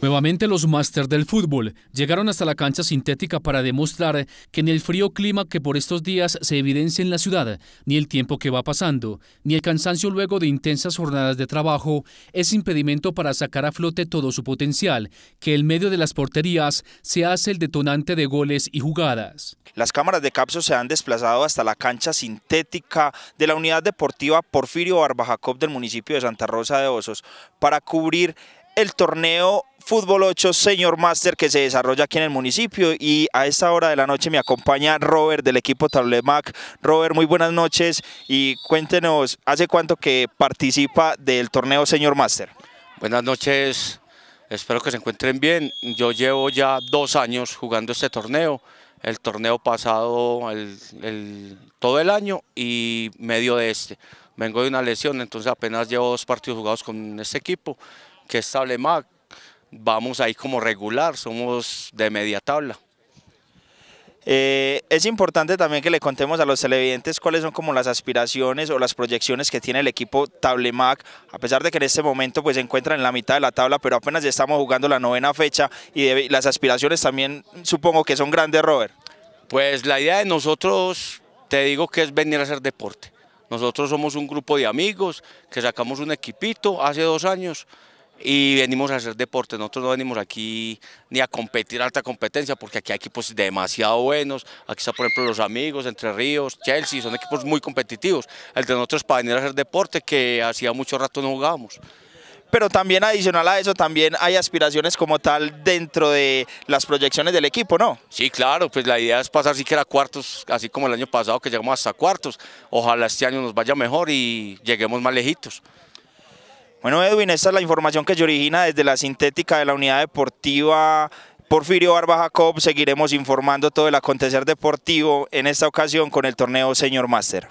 Nuevamente los máster del fútbol llegaron hasta la cancha sintética para demostrar que ni el frío clima que por estos días se evidencia en la ciudad, ni el tiempo que va pasando, ni el cansancio luego de intensas jornadas de trabajo es impedimento para sacar a flote todo su potencial, que el medio de las porterías se hace el detonante de goles y jugadas. Las cámaras de Capso se han desplazado hasta la cancha sintética de la unidad deportiva Porfirio Barba del municipio de Santa Rosa de Osos para cubrir el torneo Fútbol 8 Señor Master que se desarrolla aquí en el municipio y a esta hora de la noche me acompaña Robert del equipo Tablemac. Robert, muy buenas noches y cuéntenos, ¿hace cuánto que participa del torneo Señor Master? Buenas noches, espero que se encuentren bien. Yo llevo ya dos años jugando este torneo, el torneo pasado todo el año y medio de este. Vengo de una lesión, entonces apenas llevo dos partidos jugados con este equipo que es Tablemac, vamos ahí como regular, somos de media tabla. Eh, es importante también que le contemos a los televidentes cuáles son como las aspiraciones o las proyecciones que tiene el equipo Tablemac, a pesar de que en este momento pues se encuentran en la mitad de la tabla, pero apenas ya estamos jugando la novena fecha y las aspiraciones también supongo que son grandes, Robert. Pues la idea de nosotros, te digo que es venir a hacer deporte. Nosotros somos un grupo de amigos que sacamos un equipito hace dos años y venimos a hacer deporte. Nosotros no venimos aquí ni a competir alta competencia, porque aquí hay equipos demasiado buenos. Aquí está, por ejemplo, los amigos, Entre Ríos, Chelsea, son equipos muy competitivos. El de nosotros para venir a hacer deporte, que hacía mucho rato no jugábamos pero también adicional a eso también hay aspiraciones como tal dentro de las proyecciones del equipo, ¿no? Sí, claro, pues la idea es pasar que era cuartos, así como el año pasado que llegamos hasta cuartos, ojalá este año nos vaya mejor y lleguemos más lejitos. Bueno, Edwin, esta es la información que se origina desde la sintética de la unidad deportiva Porfirio Barba Jacob. Seguiremos informando todo el acontecer deportivo, en esta ocasión con el torneo Señor Máster.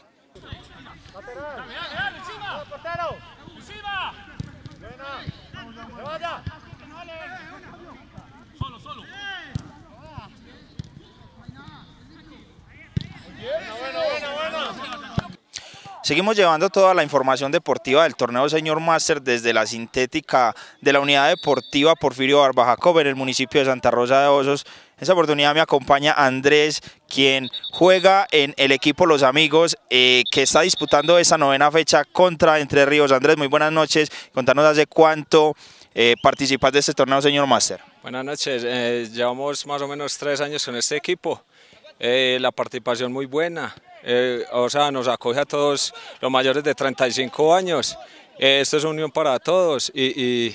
Seguimos llevando toda la información deportiva del torneo Señor Master desde la sintética de la unidad deportiva Porfirio Barbajacob en el municipio de Santa Rosa de Osos. En esta oportunidad me acompaña Andrés, quien juega en el equipo Los Amigos, eh, que está disputando esta novena fecha contra Entre Ríos. Andrés, muy buenas noches. Contanos hace cuánto eh, participas de este torneo Señor Master. Buenas noches. Eh, llevamos más o menos tres años con este equipo. Eh, la participación muy buena. Eh, o sea, nos acoge a todos los mayores de 35 años. Eh, esto es unión para todos y,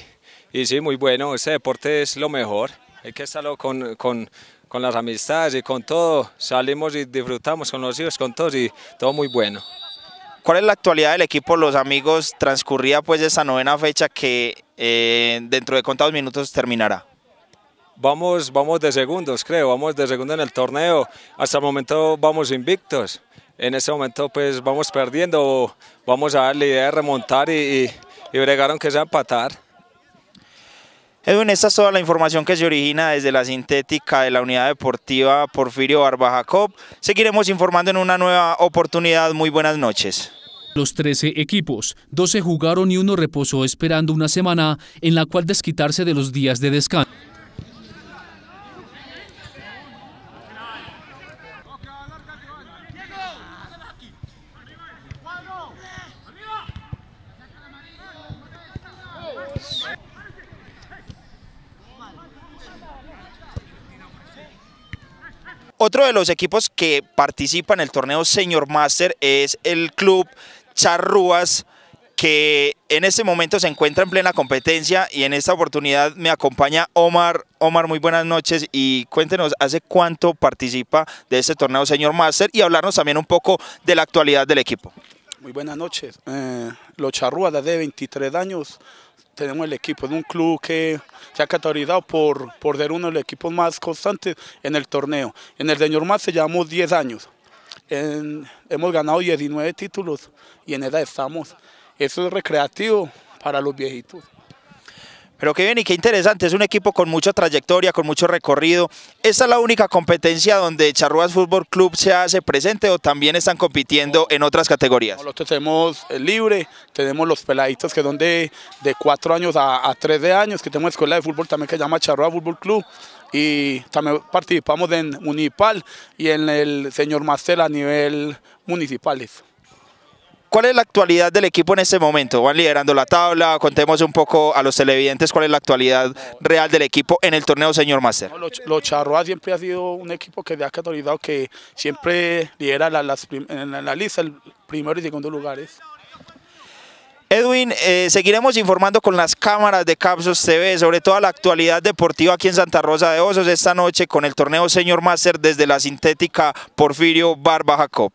sí, muy bueno, este deporte es lo mejor. Hay que estar con, las amistades y con todo. Salimos y disfrutamos con los hijos, con todos y todo muy bueno. ¿Cuál es la actualidad del equipo Los Amigos? Transcurría pues esa novena fecha que eh, dentro de contados minutos terminará. Vamos, vamos de segundos, creo, vamos de segundo en el torneo. Hasta el momento vamos invictos. En ese momento pues vamos perdiendo, vamos a dar la idea de remontar y, y, bregaron que sea empatar. Edwin, esta es toda la información que se origina desde la sintética de la unidad deportiva Porfirio Barbajacob. Seguiremos informando en una nueva oportunidad. Muy buenas noches. Los 13 equipos, 12 jugaron y uno reposó esperando una semana en la cual desquitarse de los días de descanso. Otro de los equipos que participa en el torneo Señor Master es el club Charrúas, que en este momento se encuentra en plena competencia y en esta oportunidad me acompaña Omar. Omar, muy buenas noches y cuéntenos hace cuánto participa de este torneo Señor Master y hablarnos también un poco de la actualidad del equipo. Muy buenas noches. Eh, los de desde 23 años tenemos el equipo de un club que se ha categorizado por, por ser uno de los equipos más constantes en el torneo. En el señor más se llevamos 10 años. hemos ganado 19 títulos y en edad estamos. Eso es recreativo para los viejitos. Pero qué bien y qué interesante, es un equipo con mucha trayectoria, con mucho recorrido. ¿Esta es la única competencia donde Charruas Fútbol Club se hace presente o también están compitiendo en otras categorías? Nosotros tenemos tenemos eh, libre, tenemos los peladitos que son de, 4 años a, a de años, que tenemos escuela de fútbol también que se llama Charruas Fútbol Club y también participamos en Municipal y en el señor Mastel a nivel municipales. ¿Cuál es la actualidad del equipo en este momento? Van liderando la tabla, contemos un poco a los televidentes cuál es la actualidad real del equipo en el torneo, señor Master. los, Charroa siempre ha sido un equipo que le ha catalizado que siempre lidera las, en la, lista el primero y segundo lugares. Edwin, eh, seguiremos informando con las cámaras de Capsos TV sobre toda la actualidad deportiva aquí en Santa Rosa de Osos esta noche con el torneo Señor Master desde la sintética Porfirio Barba Jacob.